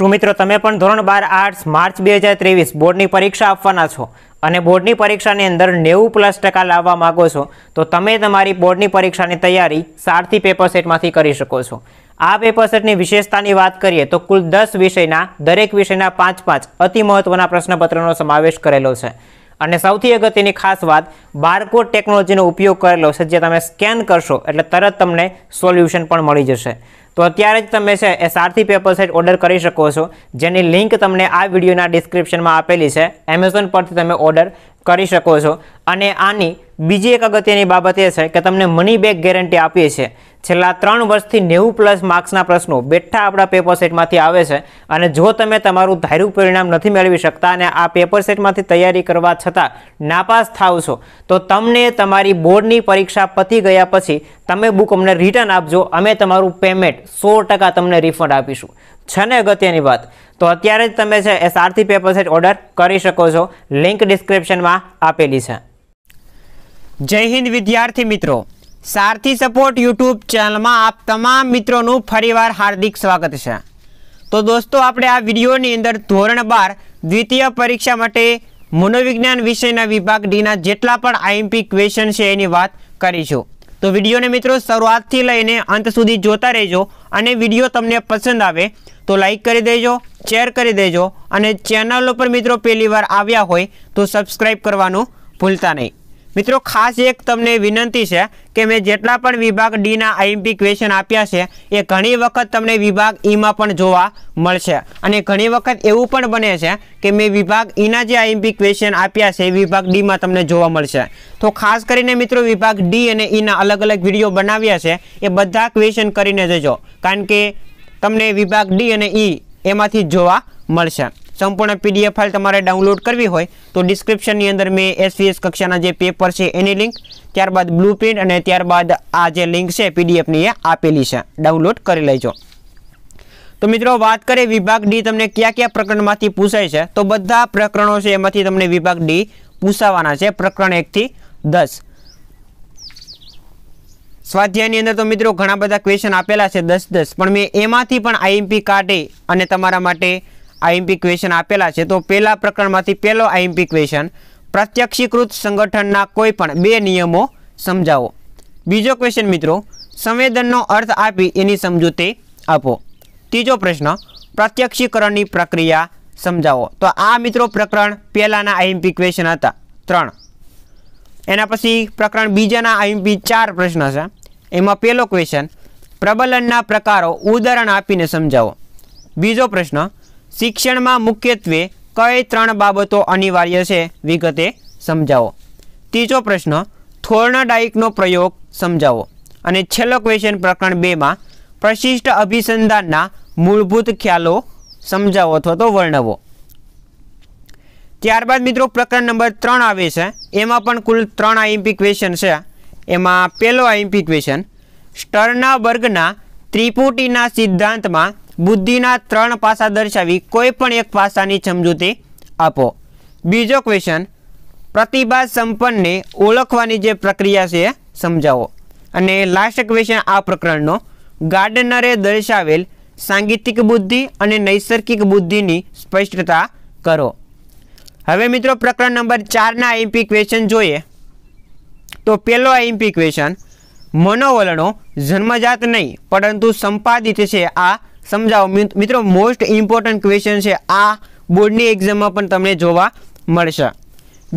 શું મિત્રો તમે પણ ધોરણ બાર આર્ટ્સ માર્ચ બે હજાર ત્રેવીસ બોર્ડની પરીક્ષા આપવાના છો અને બોર્ડની પરીક્ષાની અંદર નેવું પ્લસ ટકા લાવવા માગો છો તો તમે તમારી બોર્ડની પરીક્ષાની તૈયારી સારથી પેપર સેટમાંથી કરી શકો છો આ પેપર સેટની વિશેષતાની વાત કરીએ તો કુલ દસ વિષયના દરેક વિષયના પાંચ પાંચ અતિ મહત્વના પ્રશ્નપત્રનો સમાવેશ કરેલો છે અને સૌથી અગત્યની ખાસ વાત બારકોડ ટેકનોલોજીનો ઉપયોગ કરેલો છે જે તમે સ્કેન કરશો એટલે તરત તમને સોલ્યુશન પણ મળી જશે તો અત્યારે જ તમે છે એ સારથી પેપર સેટ ઓર્ડર કરી શકો છો જેની લિંક તમને આ વિડીયોના ડિસ્ક્રિપ્શનમાં આપેલી છે એમેઝોન પરથી તમે ઓર્ડર કરી શકો છો અને આની બીજી એક અગત્યની બાબત એ છે કે તમને મની બેક ગેરંટી આપીએ છીએ છેલ્લા ત્રણ વર્ષથી નેવું પ્લસ માર્ક્સના પ્રશ્નો બેઠા આપણા પેપર સેટમાંથી આવે છે અને જો તમે તમારું ધાર્યું પરિણામ નથી મેળવી શકતા અને આ પેપર સેટમાંથી તૈયારી કરવા છતાં નાપાસ થાવ છો તો તમને તમારી બોર્ડની પરીક્ષા પતી ગયા પછી તમે બુક અમને રિટર્ન આપજો અમે તમારું પેમેન્ટ સો ટકા તમને રિફંડ આપીશું છે ને અગત્યની વાત તો અત્યારે જ તમે છે એ સારથી પેપર સેટ ઓર્ડર કરી શકો છો લિંક ડિસ્ક્રિપ્શનમાં આપેલી છે જય હિન્દ વિદ્યાર્થી મિત્રો સારથી સપોર્ટ યુટ્યુબ ચેનલમાં આપ તમામ મિત્રોનું ફરીવાર હાર્દિક સ્વાગત છે તો દોસ્તો આપણે આ વિડીયોની અંદર ધોરણ બાર દ્વિતીય પરીક્ષા માટે મનોવિજ્ઞાન વિષયના વિભાગ ડીના જેટલા પણ આઈએમપી ક્વેશ્ચન છે એની વાત કરીશું તો વિડીયોને મિત્રો શરૂઆતથી લઈને અંત સુધી જોતા રહેજો અને વિડીયો તમને પસંદ આવે તો લાઈક કરી દેજો શેર કરી દેજો અને ચેનલ ઉપર મિત્રો પહેલીવાર આવ્યા હોય તો સબસ્ક્રાઈબ કરવાનું ભૂલતા નહીં મિત્રો ખાસ એક તમને વિનંતી છે કે મેં જેટલા પણ વિભાગ ડીના આઈએમપી ક્વેશ્ચન આપ્યા છે એ ઘણી વખત તમને વિભાગ ઈમાં e પણ જોવા મળશે અને ઘણી વખત એવું પણ બને છે કે મેં વિભાગ ઈના e જે આઈએમપી ક્વેશ્ચન આપ્યા છે એ વિભાગ ડીમાં તમને જોવા મળશે તો ખાસ કરીને મિત્રો વિભાગ ડી અને ઈના e અલગ અલગ વિડીયો બનાવ્યા છે એ બધા ક્વેશ્ચન કરીને જજો કારણ કે તમને વિભાગ ડી અને ઈ એમાંથી જોવા મળશે સંપૂર્ણ પીડીએફ ફાઇલ તમારે ડાઉનલોડ કરવી હોય તો ડિસ્ક્રિપ્શનની અંદર મેં એસવીએસ કક્ષાના જે પેપર છે એની લિંક ત્યારબાદ બ્લુ પ્રિન્ટ અને ત્યારબાદ આ જે લિંક છે પીડીએફની એ આપેલી છે ડાઉનલોડ કરી લેજો તો મિત્રો વાત કરીએ વિભાગ ડી તમને કયા કયા પ્રકરણમાંથી પૂછાય છે તો બધા પ્રકરણો છે એમાંથી તમને વિભાગ ડી પૂછાવાના છે પ્રકરણ એકથી દસ સ્વાધ્યાયની અંદર તો મિત્રો ઘણા બધા ક્વેશ્ચન આપેલા છે દસ દસ પણ મેં એમાંથી પણ આઈએમપી કાઢી અને તમારા માટે આઈએમપી ક્વેશ્ચન આપેલા છે તો પહેલા પ્રકરણમાંથી પહેલો આઈએમપી ક્વેશ્ચન પ્રત્યક્ષીકૃત સંગઠનના કોઈ પણ બે નિયમો સમજાવો બીજો ક્વેશ્ચન મિત્રો સંવેદનનો અર્થ આપી એની સમજૂતી આપો ત્રીજો પ્રશ્ન પ્રત્યક્ષીકરણની પ્રક્રિયા સમજાવો તો આ મિત્રો પ્રકરણ પહેલાંના આઈએમપી ક્વેશ્ચન હતા ત્રણ એના પછી પ્રકરણ બીજાના આઈએમપી ચાર પ્રશ્ન છે એમાં પહેલો ક્વેશ્ચન પ્રબલનના પ્રકારો ઉદાહરણ આપીને સમજાવો બીજો પ્રશ્ન શિક્ષણમાં મુખ્યત્વે કઈ ત્રણ બાબતો અનિવાર્ય છે વિગતે સમજાવો ત્રીજો પ્રશ્ન થોર્નડાઇકનો પ્રયોગ સમજાવો અને છેલ્લો ક્વેશ્ચન પ્રકરણ બેમાં પ્રશિષ્ટ અભિસંધાનના મૂળભૂત ખ્યાલો સમજાવો અથવા તો વર્ણવો ત્યારબાદ મિત્રો પ્રકરણ નંબર ત્રણ આવે છે એમાં પણ કુલ ત્રણ આઈએમપી ક્વેશ્ચન છે એમાં પહેલો આઈએમપી ક્વેશ્ચન સ્ટર્નાબર્ગના ત્રિપુટીના સિદ્ધાંતમાં બુદ્ધિના ત્રણ પાસા દર્શાવી કોઈ પણ એક પાસાની સમજૂતી આપો બીજો ક્વેશ્ચન પ્રતિભા સંપન્નને ઓળખવાની જે પ્રક્રિયા છે સમજાવો અને લાસ્ટ ક્વેશ્ચન આ પ્રકરણનો ગાર્ડનરે દર્શાવેલ સાંગીતિક બુદ્ધિ અને નૈસર્ગિક બુદ્ધિની સ્પષ્ટતા કરો હવે મિત્રો પ્રકરણ નંબર ચારના આઈએમપી ક્વેશ્ચન જોઈએ તો પહેલો આઈએમપી ક્વેશ્ચન મનોવલણો જન્મજાત નહીં પરંતુ સંપાદિત છે આ સમજાવો મિત્રો મોસ્ટ ઇમ્પોર્ટન્ટ ક્વેશ્ચન છે આ બોર્ડની એક્ઝામમાં પણ તમને જોવા મળશે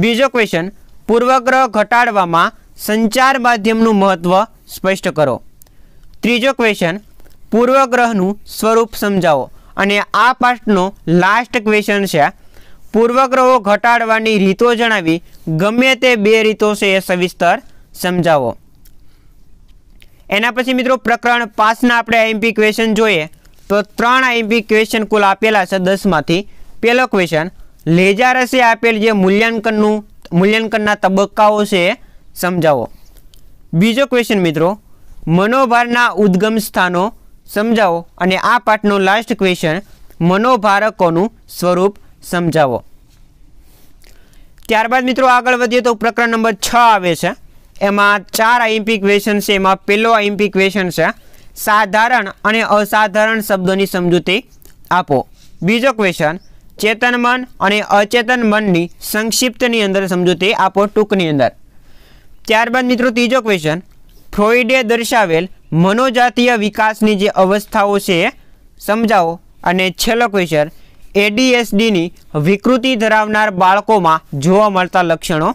બીજો ક્વેશ્ચન પૂર્વગ્રહ ઘટાડવામાં સંચાર માધ્યમનું મહત્ત્વ સ્પષ્ટ કરો ત્રીજો ક્વેશ્ચન પૂર્વગ્રહનું સ્વરૂપ સમજાવો અને આ પાઠનો લાસ્ટ ક્વેશ્ચન છે પૂર્વગ્રહો ઘટાડવાની રીતો જણાવી ગમે તે બે રીતો છે એ સવિસ્તર સમજાવો એના પછી મિત્રો પ્રકરણ પાસના આપણે આઈએમપી ક્વેશ્ચન જોઈએ તો ત્રણ આઈએમપી ક્વેશ્ચન કુલ આપેલા છે દસમાંથી પહેલો ક્વેશ્ચન લેજા રસે આપેલ જે મૂલ્યાંકનનું મૂલ્યાંકનના તબક્કાઓ છે સમજાવો બીજો ક્વેશ્ચન મિત્રો મનોભારના ઉદ્ગમ સ્થાનો સમજાવો અને આ પાઠનો લાસ્ટ ક્વેશ્ચન મનોભારકોનું સ્વરૂપ સમજાવો ત્યારબાદ મિત્રો આગળ વધીએ તો પ્રકરણ નંબર છ આવે છે એમાં ચાર આઈએમપી ક્વેશ્ચન છે એમાં પહેલો આઈએમપી ક્વેશ્ચન છે સાધારણ અને અસાધારણ શબ્દોની સમજૂતી આપો બીજો ક્વેશ્ચન ચેતન મન અને અચેતન મનની સંક્ષિપ્તની અંદર સમજૂતી આપો ટૂંકની અંદર ત્યારબાદ મિત્રો ત્રીજો ક્વેશ્ચન ફ્રોઇડે દર્શાવેલ મનોજાતીય વિકાસની જે અવસ્થાઓ છે સમજાવો અને છેલ્લો ક્વેશ્ચન એડીએસડીની વિકૃતિ ધરાવનાર બાળકોમાં જોવા મળતા લક્ષણો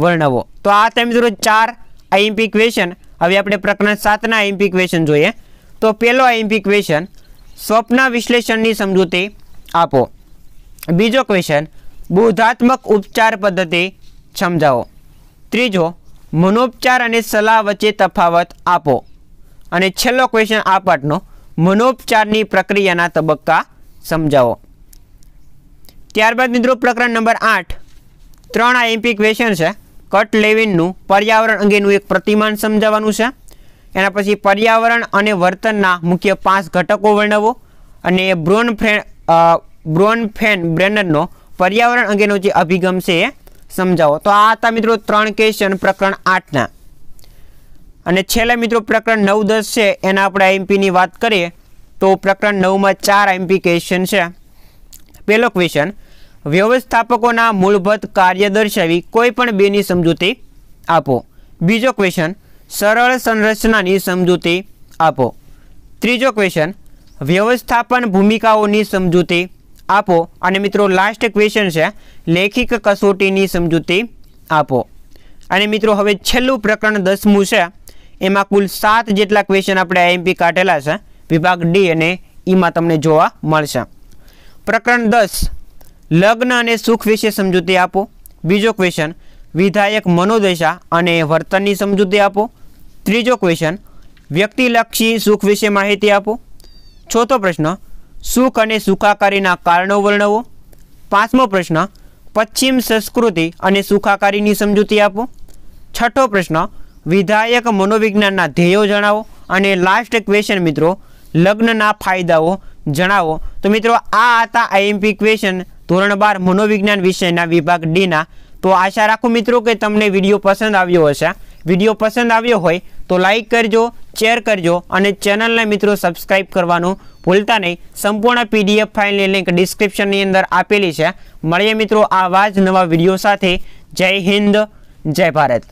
વર્ણવો તો આ તે મિત્રો ચાર આઈએમપી ક્વેશ્ચન હવે આપણે પ્રકરણ સાતના એમપી ક્વેશ્ચન જોઈએ તો પહેલો એમપી ક્વેશ્ચન સ્વપ્ન વિશ્લેષણની સમજૂતી આપો બીજો ક્વેશન બોધાત્મક ઉપચાર પદ્ધતિ સમજાવો ત્રીજો મનોપચાર અને સલાહ વચ્ચે તફાવત આપો અને છેલ્લો ક્વેશ્ચન આ પાઠનો મનોપચારની પ્રક્રિયાના તબક્કા સમજાવો ત્યારબાદ મિત્રો પ્રકરણ નંબર આઠ ત્રણ આ એમપી ક્વેશ્ચન છે કટ લેવિનનું પર્યાવરણ અંગેનું એક પ્રતિમાન સમજાવવાનું છે એના પછી પર્યાવરણ અને વર્તનના મુખ્ય પાંચ ઘટકો વર્ણવો અને બ્રોન ફ્રેન બ્રોન ફેન બ્રેનરનો પર્યાવરણ અંગેનો જે અભિગમ છે એ સમજાવો તો આ હતા મિત્રો ત્રણ ક્વેશ્ચન પ્રકરણ આઠના અને છેલ્લા મિત્રો પ્રકરણ નવ દસ છે એના આપણે આઈએમપીની વાત કરીએ તો પ્રકરણ નવમાં ચાર આઈએમપી ક્વેશ્ચન છે પહેલો ક્વેશ્ચન વ્યવસ્થાપકોના મૂળભૂત કાર્ય દર્શાવી કોઈ પણ બેની સમજૂતી આપો બીજો ક્વેશ્ચન સરળ સંરચનાની સમજૂતી આપો ત્રીજો ક્વેશ્ચન વ્યવસ્થાપન ભૂમિકાઓની સમજૂતી આપો અને મિત્રો લાસ્ટ ક્વેશ્ચન છે લેખિક કસોટીની સમજૂતી આપો અને મિત્રો હવે છેલ્લું પ્રકરણ દસમું છે એમાં કુલ સાત જેટલા ક્વેશ્ચન આપણે આઈએમપી કાઢેલા છે વિભાગ ડી અને ઈમાં e તમને જોવા મળશે પ્રકરણ દસ લગ્ન અને સુખ વિશે સમજૂતી આપો બીજો ક્વેશ્ચન વિધાયક મનોદશા અને વર્તનની સમજૂતી આપો ત્રીજો ક્વેશ્ચન વ્યક્તિલક્ષી સુખ વિશે માહિતી આપો ચોથો પ્રશ્ન સુખ અને સુખાકારીના કારણો વર્ણવો પાંચમો પ્રશ્ન પશ્ચિમ સંસ્કૃતિ અને સુખાકારીની સમજૂતી આપો છઠ્ઠો પ્રશ્ન વિધાયક મનોવિજ્ઞાનના ધ્યેયો જણાવો અને લાસ્ટ ક્વેશ્ચન મિત્રો લગ્નના ફાયદાઓ જણાવો તો મિત્રો આ હતા આઈએમપી ક્વેશ્ચન ધોરણ બાર મનોવિજ્ઞાન વિષયના વિભાગ ડીના તો આશા રાખું મિત્રો કે તમને વિડીયો પસંદ આવ્યો હશે વિડીયો પસંદ આવ્યો હોય તો લાઇક કરજો શેર કરજો અને ચેનલને મિત્રો સબસ્ક્રાઇબ કરવાનું ભૂલતા નહીં સંપૂર્ણ પીડીએફ ફાઇલની લિંક ડિસ્ક્રિપ્શનની અંદર આપેલી છે મળીએ મિત્રો આવા જ નવા વિડીયો સાથે જય હિન્દ જય ભારત